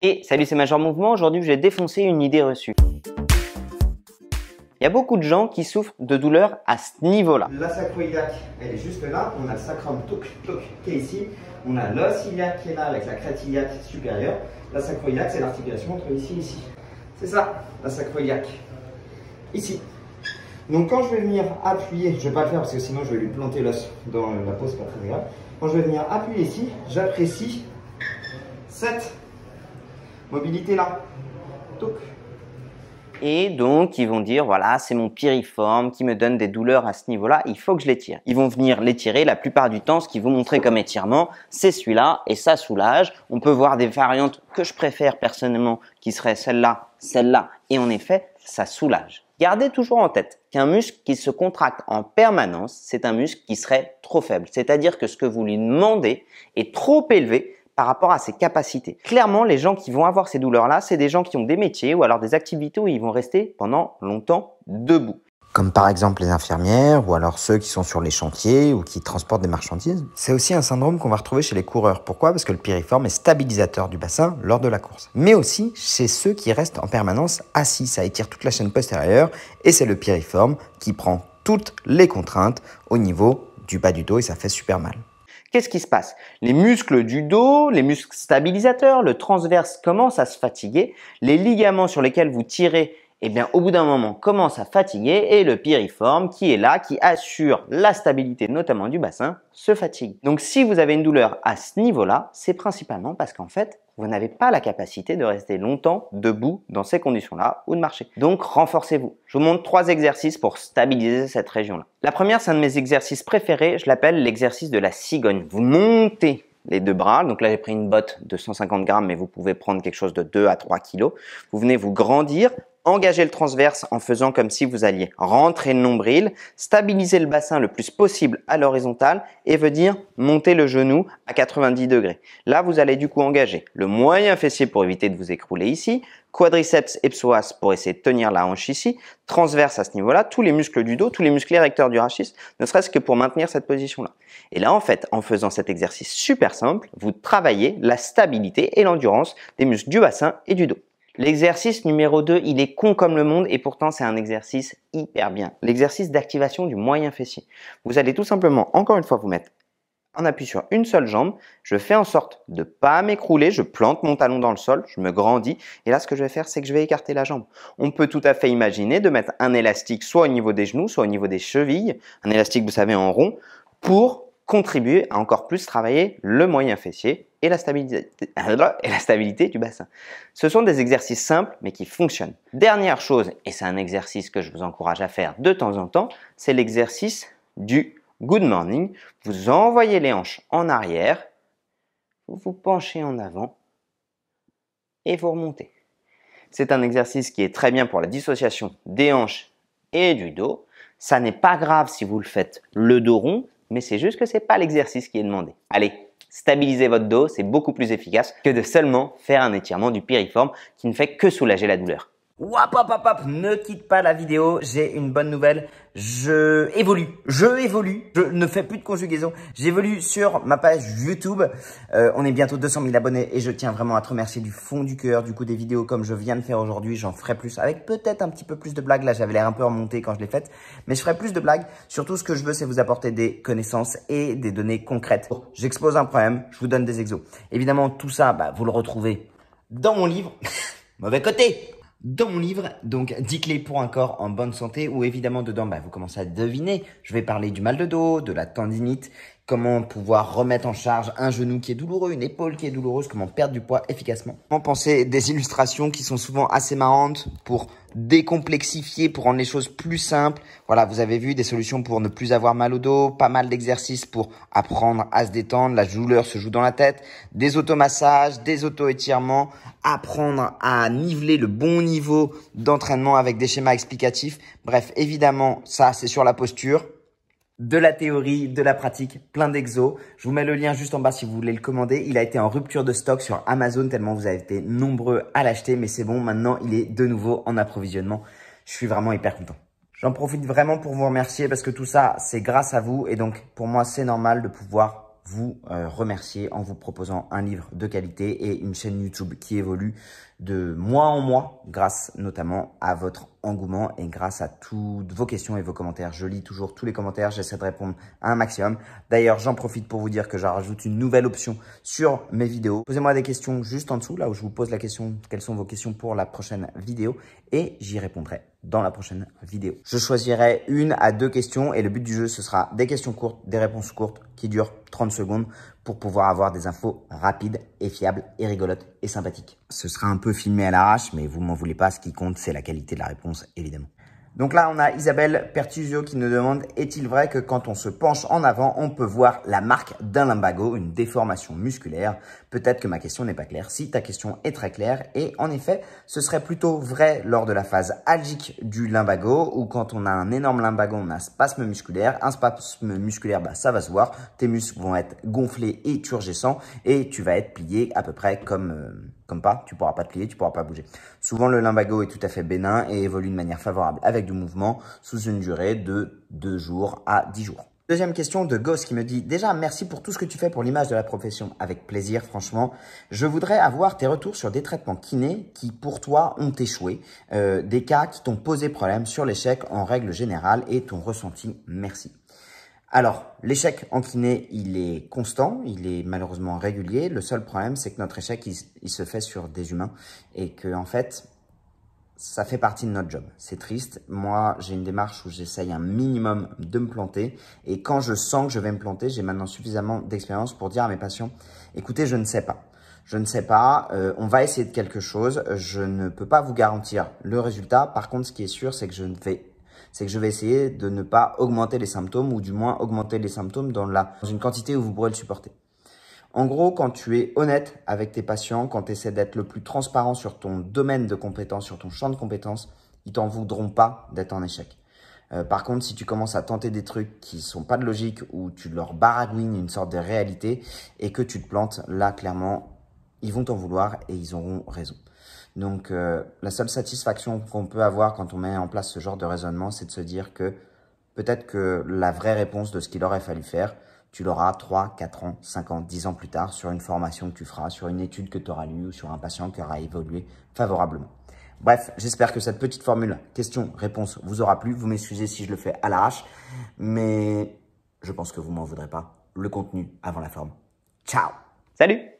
Et salut, c'est Major Mouvement. Aujourd'hui, je vais défoncer une idée reçue. Il y a beaucoup de gens qui souffrent de douleurs à ce niveau-là. La sacroïdaque elle est juste là. On a le sacrum toc, toc, qui est ici. On a l'os iliaque qui est là avec la crête iliaque supérieure. La sacroïdaque c'est l'articulation entre ici et ici. C'est ça, la sacroïdaque. Ici. Donc quand je vais venir appuyer, je ne vais pas le faire parce que sinon je vais lui planter l'os dans la peau, pas très grave. Quand je vais venir appuyer ici, j'apprécie cette mobilité là. Et donc, ils vont dire, voilà, c'est mon piriforme qui me donne des douleurs à ce niveau-là, il faut que je l'étire. Ils vont venir l'étirer, la plupart du temps, ce qu'ils vont montrer comme étirement, c'est celui-là, et ça soulage. On peut voir des variantes que je préfère personnellement, qui seraient celle-là, celle-là, et en effet, ça soulage. Gardez toujours en tête qu'un muscle qui se contracte en permanence, c'est un muscle qui serait trop faible. C'est-à-dire que ce que vous lui demandez est trop élevé par rapport à ses capacités. Clairement, les gens qui vont avoir ces douleurs-là, c'est des gens qui ont des métiers ou alors des activités où ils vont rester pendant longtemps debout. Comme par exemple les infirmières ou alors ceux qui sont sur les chantiers ou qui transportent des marchandises. C'est aussi un syndrome qu'on va retrouver chez les coureurs. Pourquoi Parce que le piriforme est stabilisateur du bassin lors de la course. Mais aussi chez ceux qui restent en permanence assis. Ça étire toute la chaîne postérieure et c'est le piriforme qui prend toutes les contraintes au niveau du bas du dos et ça fait super mal. Qu'est-ce qui se passe Les muscles du dos, les muscles stabilisateurs, le transverse commencent à se fatiguer, les ligaments sur lesquels vous tirez eh bien au bout d'un moment commence à fatiguer et le piriforme qui est là, qui assure la stabilité notamment du bassin, se fatigue. Donc si vous avez une douleur à ce niveau-là, c'est principalement parce qu'en fait, vous n'avez pas la capacité de rester longtemps debout dans ces conditions-là ou de marcher. Donc renforcez-vous. Je vous montre trois exercices pour stabiliser cette région-là. La première, c'est un de mes exercices préférés, je l'appelle l'exercice de la cigogne. Vous montez les deux bras. Donc là, j'ai pris une botte de 150 grammes, mais vous pouvez prendre quelque chose de 2 à 3 kilos. Vous venez vous grandir Engager le transverse en faisant comme si vous alliez rentrer le nombril, stabiliser le bassin le plus possible à l'horizontale et veut dire monter le genou à 90 degrés. Là, vous allez du coup engager le moyen fessier pour éviter de vous écrouler ici, quadriceps et psoas pour essayer de tenir la hanche ici, transverse à ce niveau-là, tous les muscles du dos, tous les muscles érecteurs du rachis, ne serait-ce que pour maintenir cette position-là. Et là, en fait, en faisant cet exercice super simple, vous travaillez la stabilité et l'endurance des muscles du bassin et du dos. L'exercice numéro 2, il est con comme le monde et pourtant c'est un exercice hyper bien. L'exercice d'activation du moyen fessier. Vous allez tout simplement, encore une fois, vous mettre en appui sur une seule jambe. Je fais en sorte de ne pas m'écrouler. Je plante mon talon dans le sol, je me grandis. Et là, ce que je vais faire, c'est que je vais écarter la jambe. On peut tout à fait imaginer de mettre un élastique soit au niveau des genoux, soit au niveau des chevilles. Un élastique, vous savez, en rond, pour contribuer à encore plus travailler le moyen fessier et la, stabilité, et la stabilité du bassin. Ce sont des exercices simples mais qui fonctionnent. Dernière chose, et c'est un exercice que je vous encourage à faire de temps en temps, c'est l'exercice du good morning. Vous envoyez les hanches en arrière, vous vous penchez en avant et vous remontez. C'est un exercice qui est très bien pour la dissociation des hanches et du dos. Ça n'est pas grave si vous le faites le dos rond, mais c'est juste que ce c'est pas l'exercice qui est demandé. Allez, stabiliser votre dos, c'est beaucoup plus efficace que de seulement faire un étirement du piriforme qui ne fait que soulager la douleur. Wapapapap hop hop hop, ne quitte pas la vidéo, j'ai une bonne nouvelle, je évolue, je évolue, je ne fais plus de conjugaison, j'évolue sur ma page YouTube, euh, on est bientôt 200 000 abonnés et je tiens vraiment à te remercier du fond du cœur, du coup des vidéos comme je viens de faire aujourd'hui, j'en ferai plus, avec peut-être un petit peu plus de blagues, là j'avais l'air un peu remonté quand je l'ai faite, mais je ferai plus de blagues, surtout ce que je veux c'est vous apporter des connaissances et des données concrètes. J'expose un problème, je vous donne des exos. Évidemment tout ça, bah, vous le retrouvez dans mon livre, Mauvais Côté dans mon livre, donc 10 clés pour un corps en bonne santé, où évidemment dedans, bah, vous commencez à deviner, je vais parler du mal de dos, de la tendinite, comment pouvoir remettre en charge un genou qui est douloureux, une épaule qui est douloureuse, comment perdre du poids efficacement. Comment penser des illustrations qui sont souvent assez marrantes pour décomplexifier pour rendre les choses plus simples. Voilà, vous avez vu des solutions pour ne plus avoir mal au dos, pas mal d'exercices pour apprendre à se détendre, la douleur se joue dans la tête, des automassages, des auto-étirements, apprendre à niveler le bon niveau d'entraînement avec des schémas explicatifs. Bref, évidemment, ça c'est sur la posture de la théorie, de la pratique, plein d'exos. Je vous mets le lien juste en bas si vous voulez le commander. Il a été en rupture de stock sur Amazon tellement vous avez été nombreux à l'acheter, mais c'est bon, maintenant il est de nouveau en approvisionnement. Je suis vraiment hyper content. J'en profite vraiment pour vous remercier parce que tout ça, c'est grâce à vous et donc pour moi, c'est normal de pouvoir vous euh, remercier en vous proposant un livre de qualité et une chaîne YouTube qui évolue de mois en mois, grâce notamment à votre engouement et grâce à toutes vos questions et vos commentaires. Je lis toujours tous les commentaires, j'essaie de répondre à un maximum. D'ailleurs, j'en profite pour vous dire que j'en rajoute une nouvelle option sur mes vidéos. Posez-moi des questions juste en dessous, là où je vous pose la question « Quelles sont vos questions pour la prochaine vidéo ?» et j'y répondrai dans la prochaine vidéo. Je choisirai une à deux questions et le but du jeu, ce sera des questions courtes, des réponses courtes qui durent 30 secondes pour pouvoir avoir des infos rapides et fiables et rigolotes et sympathiques. Ce sera un peu filmé à l'arrache, mais vous m'en voulez pas, ce qui compte c'est la qualité de la réponse évidemment. Donc là, on a Isabelle Pertusio qui nous demande « Est-il vrai que quand on se penche en avant, on peut voir la marque d'un lumbago, une déformation musculaire ?» Peut-être que ma question n'est pas claire. Si ta question est très claire, et en effet, ce serait plutôt vrai lors de la phase algique du lumbago, où quand on a un énorme lumbago, on a un spasme musculaire. Un spasme musculaire, bah, ça va se voir. Tes muscles vont être gonflés et turgescents, et tu vas être plié à peu près comme... Euh, comme pas, tu pourras pas te plier, tu pourras pas bouger. Souvent, le limbago est tout à fait bénin et évolue de manière favorable avec du mouvement sous une durée de 2 jours à 10 jours. Deuxième question de Goss qui me dit Déjà, merci pour tout ce que tu fais pour l'image de la profession. Avec plaisir, franchement. Je voudrais avoir tes retours sur des traitements kinés qui, pour toi, ont échoué. Euh, des cas qui t'ont posé problème sur l'échec en règle générale et ton ressenti. Merci. Alors, l'échec en kiné, il est constant, il est malheureusement régulier. Le seul problème, c'est que notre échec, il, se fait sur des humains et que, en fait, ça fait partie de notre job. C'est triste. Moi, j'ai une démarche où j'essaye un minimum de me planter et quand je sens que je vais me planter, j'ai maintenant suffisamment d'expérience pour dire à mes patients, écoutez, je ne sais pas. Je ne sais pas, euh, on va essayer de quelque chose, je ne peux pas vous garantir le résultat. Par contre, ce qui est sûr, c'est que je ne vais c'est que je vais essayer de ne pas augmenter les symptômes ou du moins augmenter les symptômes dans, une quantité où vous pourrez le supporter. En gros, quand tu es honnête avec tes patients, quand tu essaies d'être le plus transparent sur ton domaine de compétence, sur ton champ de compétence, ils t'en voudront pas d'être en échec. Euh, par contre, si tu commences à tenter des trucs qui ne sont pas de logique ou tu leur baragouines une sorte de réalité et que tu te plantes, là, clairement, ils vont t'en vouloir et ils auront raison. Donc, euh, la seule satisfaction qu'on peut avoir quand on met en place ce genre de raisonnement, c'est de se dire que peut-être que la vraie réponse de ce qu'il aurait fallu faire, tu l'auras 3, 4 ans, 5 ans, 10 ans plus tard sur une formation que tu feras, sur une étude que tu auras lue ou sur un patient qui aura évolué favorablement. Bref, j'espère que cette petite formule question-réponse vous aura plu. Vous m'excusez si je le fais à l'arrache, mais je pense que vous m'en voudrez pas. Le contenu avant la forme. Ciao Salut